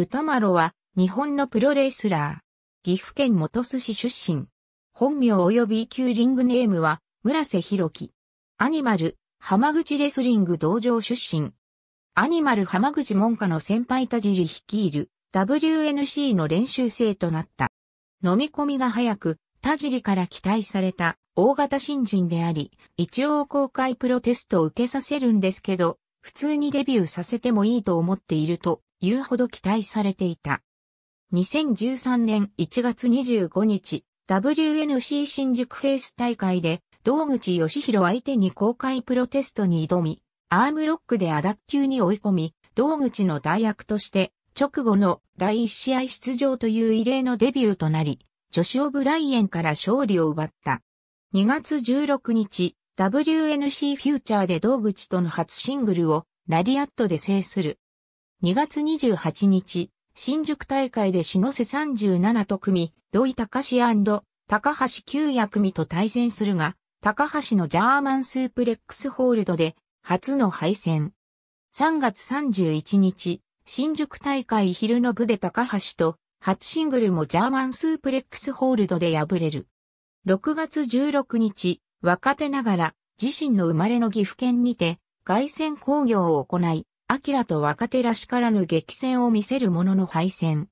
歌麿は、日本のプロレスラー。岐阜県本巣市出身。本名及び旧リングネームは、村瀬弘樹。アニマル、浜口レスリング道場出身。アニマル浜口門下の先輩田尻率いる WNC の練習生となった。飲み込みが早く、田尻から期待された大型新人であり、一応公開プロテストを受けさせるんですけど、普通にデビューさせてもいいと思っていると、言うほど期待されていた。2013年1月25日、WNC 新宿フェイス大会で、道口義弘相手に公開プロテストに挑み、アームロックでアダッキューに追い込み、道口の代役として、直後の第1試合出場という異例のデビューとなり、ジョシオブライエンから勝利を奪った。2月16日、WNC フューチャーで道口との初シングルをラリアットで制する。2月28日、新宿大会で篠瀬37と組、土井隆高橋九役組と対戦するが、高橋のジャーマンスープレックスホールドで、初の敗戦。3月31日、新宿大会昼の部で高橋と、初シングルもジャーマンスープレックスホールドで敗れる。6月16日、若手ながら、自身の生まれの岐阜県にて、外線工業を行い、アキラと若手らしからぬ激戦を見せるものの敗戦。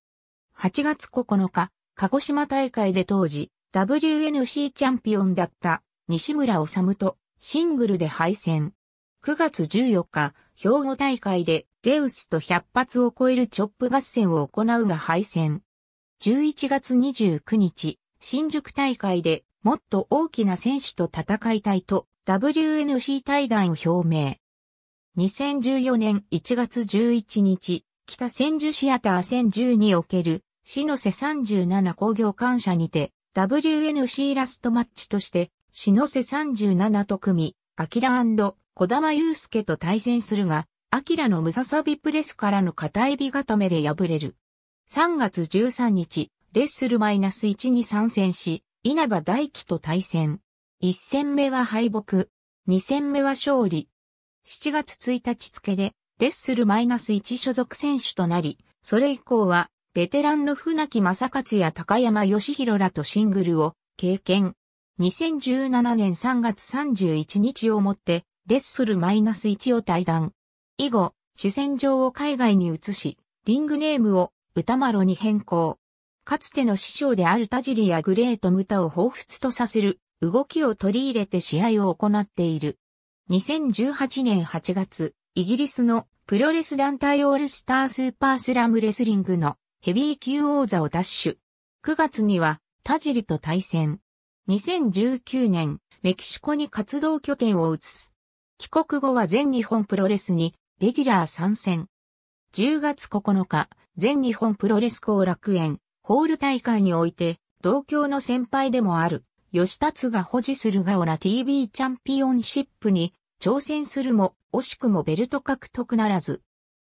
8月9日、鹿児島大会で当時、WNC チャンピオンだった西村治とシングルで敗戦。9月14日、兵庫大会でゼウスと100発を超えるチョップ合戦を行うが敗戦。11月29日、新宿大会でもっと大きな選手と戦いたいと WNC 対談を表明。2014年1月11日、北千住シアター千住における、篠瀬37工業感謝にて、WNC ラストマッチとして、篠瀬37と組、アキラ小玉祐介と対戦するが、アキラのムササビプレスからの片指固めで敗れる。3月13日、レッスルマイナス1に参戦し、稲葉大輝と対戦。1戦目は敗北、2戦目は勝利、7月1日付で、レッスル -1 所属選手となり、それ以降は、ベテランの船木正勝や高山義弘らとシングルを経験。2017年3月31日をもって、レッスル -1 を退団。以後、主戦場を海外に移し、リングネームを歌丸に変更。かつての師匠である田尻やグレートムタを彷彿とさせる動きを取り入れて試合を行っている。2018年8月、イギリスのプロレス団体オールスタースーパースラムレスリングのヘビー級王座を奪取。9月には田尻と対戦。2019年、メキシコに活動拠点を移す。帰国後は全日本プロレスにレギュラー参戦。10月9日、全日本プロレス後楽園ホール大会において、同郷の先輩でもある吉達が保持するガオラ TV チャンピオンシップに挑戦するも、惜しくもベルト獲得ならず。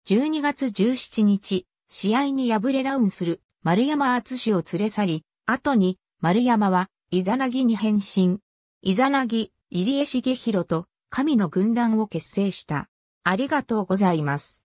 12月17日、試合に敗れダウンする丸山厚を連れ去り、後に丸山はイザナギに変身。イザナギ、入江茂弘と神の軍団を結成した。ありがとうございます。